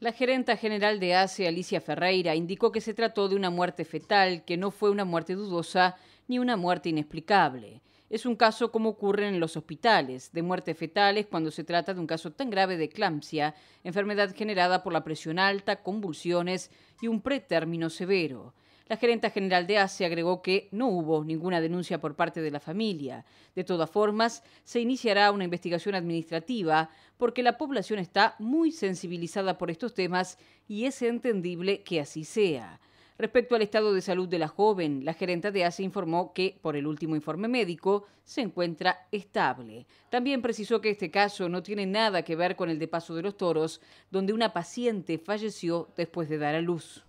La gerenta general de ACE, Alicia Ferreira, indicó que se trató de una muerte fetal, que no fue una muerte dudosa ni una muerte inexplicable. Es un caso como ocurre en los hospitales, de muertes fetales cuando se trata de un caso tan grave de eclampsia, enfermedad generada por la presión alta, convulsiones y un pretérmino severo. La gerenta general de ACE agregó que no hubo ninguna denuncia por parte de la familia. De todas formas, se iniciará una investigación administrativa porque la población está muy sensibilizada por estos temas y es entendible que así sea. Respecto al estado de salud de la joven, la gerenta de ACE informó que, por el último informe médico, se encuentra estable. También precisó que este caso no tiene nada que ver con el de Paso de los Toros, donde una paciente falleció después de dar a luz.